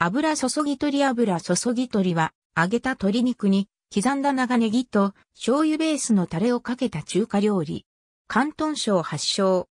油注ぎ鶏油注ぎ鶏は、揚げた鶏肉に、刻んだ長ネギと醤油ベースのタレをかけた中華料理。広東省発祥。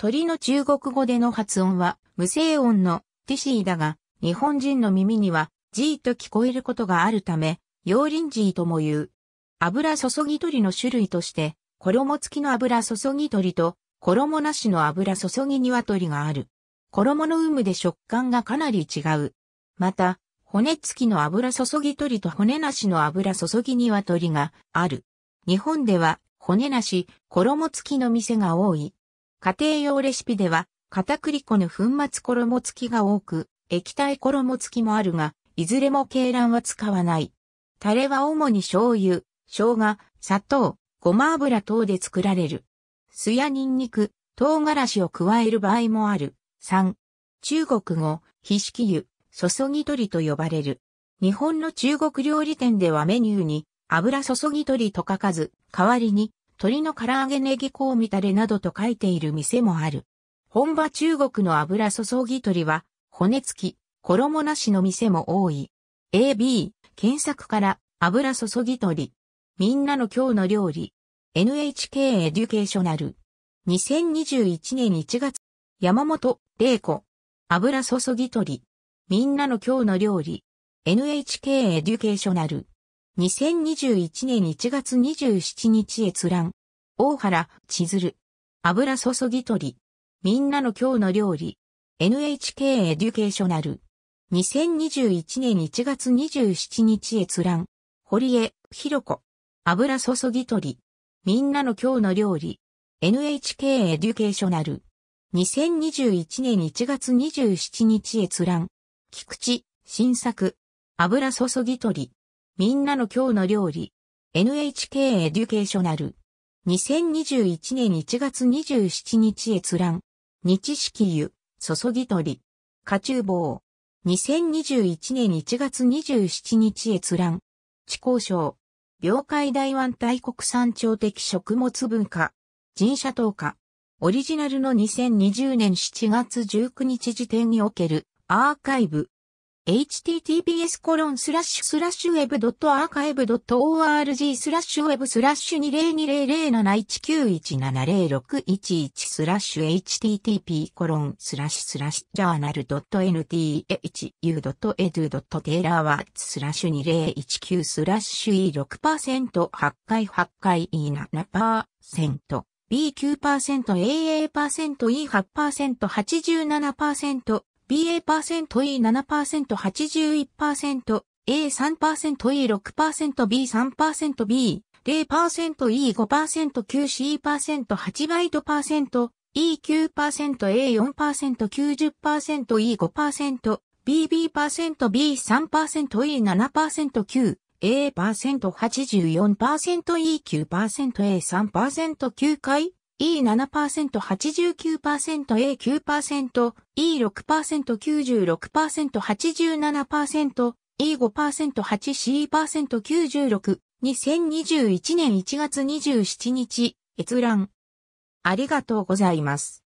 鶏の中国語での発音は無声音のティシーだが、日本人の耳にはジーと聞こえることがあるため、洋林ジーとも言う。油注ぎ鶏の種類として、衣付きの油注ぎ鶏と、衣なしの油注ぎ鶏がある。衣の有無で食感がかなり違う。また、骨付きの油注ぎ鳥と骨なしの油注ぎ鶏がある。日本では骨なし、衣付きの店が多い。家庭用レシピでは片栗粉の粉末衣付きが多く、液体衣付きもあるが、いずれも鶏卵は使わない。タレは主に醤油、生姜、砂糖、ごま油等で作られる。酢やニンニク、唐辛子を加える場合もある。3、中国語、ひしき湯。注ぎ鳥と呼ばれる。日本の中国料理店ではメニューに油注ぎ鳥と書かず、代わりに鳥の唐揚げネギ香味タレなどと書いている店もある。本場中国の油注ぎ鳥は骨付き、衣なしの店も多い。AB 検索から油注ぎ鳥。みんなの今日の料理。NHK エデュケーショナル。2021年1月。山本玲子。油注ぎ鳥。みんなの今日の料理。NHK エデュケーショナル。2021年1月27日閲覧。大原千鶴。油注ぎ鳥。みんなの今日の料理。NHK エデュケーショナル。2021年1月27日閲覧。堀江ひろ子。油注ぎ鳥。みんなの今日の料理。NHK エデュケーショナル。2021年1月27日閲覧。菊池、新作、油注ぎ取り、みんなの今日の料理、NHK エデュケーショナル、2021年1月27日閲覧、日式湯、注ぎ取り、家中棒、2021年1月27日閲覧、地交省、領海台湾大国産長的食物文化、人社投下、オリジナルの2020年7月19日時点における、アーカイブ。https コロンスラッシュスラッシュウェブドットアーカイブドット org スラッシュウェブスラッシュ20200719170611スラッシュ http コロンスラッシュスラッシュジャーナルドット ntu.edu.taylorwatts スラッシュ2019スラッシュ e6% 8回8回 e7% B9%AA%E8%87% BA%E7%81%、A3%E6%B3%B、0 e 5 9 c 8バイ %E9%A4%90%E5%、BB%B3%E7%9、A%84%E9%A3%9 回 E7%、89%、A9%、E6%、96%、87%、E5%、8C%、96、2021年1月27日、閲覧。ありがとうございます。